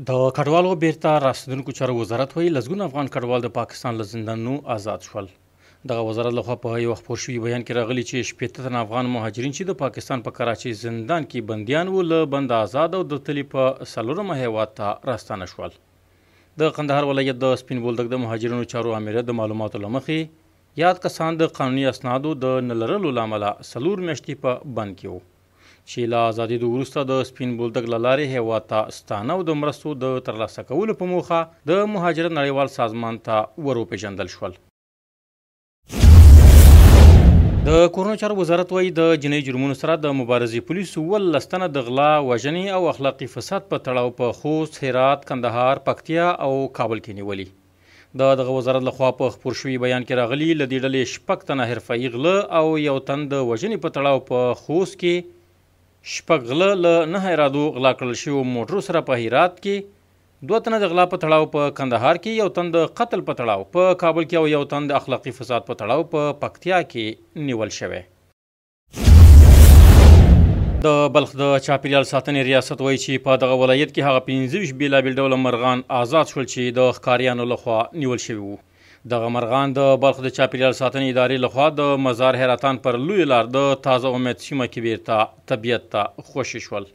د کډوالو بیرته راستنونکو چارو وزارت وایي لزګون افغان کډوال د پاکستان له زندانونو آزاد شول دغه وزارت لخوا په یو خبر شوی بیان کې راغلی چې شپږ تن افغان مهاجرین چې د پاکستان په کراچي زندان کې بنديان وو له بند آزاد او د تلی په سلورم هیواد ته راستانه شول د قندهار ولایت د سپین بولدک د مهاجرینو چارو امریت د معلوماتو لمخې یاد کسان د قانوني اسنادو د نلرلو لامل سلور میاشتې په بند کې وو چې له ازادي د وروسته د سپین بولدک لارې هیواد ته ستانه او د مرستو د ترلاسه کولو په موخه د مهاجر نړیوال سازمان ته وروپیژندل شول د کورونو چارو وزارت وایي د جنایي جرمونو سره د مبارزې پولیسو ول لستنه د غلا وژنې او اخلاقي فساد په تړاو په خوست هرات کندهار پکتیا او کابل کې نیولې د دغه وزارت لخوا په خبر شوی بیان کې راغلی لدی ډلې شپږ تنه حرفه غله او یو تن د وژنې په تړاو په خوست کې شپږ غله له نهه ارادو غلا کړل شویو موټرو سره په هرات کې دوه تنه د غلا په تړاو په کندهار کې یو تن د قتل په تړاو په کابل کې او یو تن د اخلاقي فساد په تړاو په پکتیا کې نیول شوی د بلخ د چاپیریال ساتنې ریاست وایي چې په دغه ولایت کې هغه 15 بیلابل ډول مرغان آزاد شول چې د ښکاریانو لخوا نیول شوي وو د غمرغان د بلخ د چاپیریال ساتنې ادارې لخوا د مزار هراتان پر لوی لار د تازه امید سیمه کې بیرته طبیعت ته خوشی شول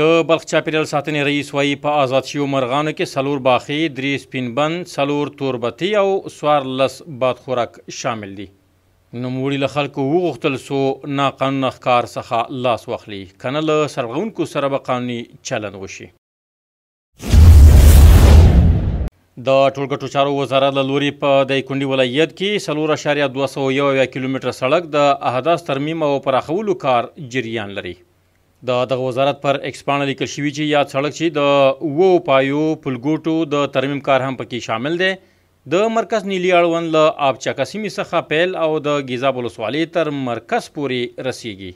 د بلخ چاپیریال ساتنې رئیس وایي په آزاد شیو مرغانو کې سلور باخي درې سپینبن سلور توربتی او سوار لس باد خوراک شامل دي نوموړي له خلکو وغوښتل سو ناقانونه ښکار څخه لاس واخلي کنه له سرغونکو سره به قانوني چلند وشي د ټولګټو چارو وزارت له لوري په دایکنډي ولایت کې سلور اشاریه 201 کیلومتر سړک د احداث ترمیم او پراخولو کار جریان لري د دغه وزارت پر ایکسپان لیکل شوی چې یاد سړک چې د وو پایو پلګوټو د ترمیم کار هم پکې شامل دی د مرکز نیلی اړوند له آبچکا سیمې څخه پیل او د گیزاب ولسوالۍ تر مرکز پورې رسیږي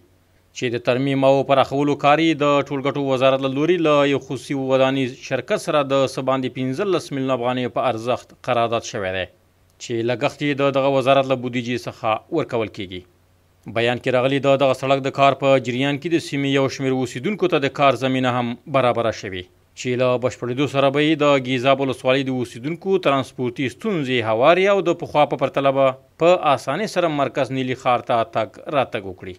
چې د ترمیم او پراخولو کاری د ټولګټو وزارت له لوري له یو خصوصي وداني شرکت سره د سباندې 15 میلیون افغانۍ په ارزښت قرارداد شوی دی چې لګښت یې د دغه وزارت له بودیجې څخه ورکول کیږي بیان کې راغلی دا د سړک د کار په جریان کې د سیمې یو شمیر اوسیدونکو ته د کار زمينه هم برابر شوي چې له بشپړېدو سره به د گیزاب ولسوالۍ د اوسیدونکو ترانسپورتي ستونزې هواري او د پخوا په پرتله په اسانۍ سره مرکز نیلي خار ته تک راتګ وکړي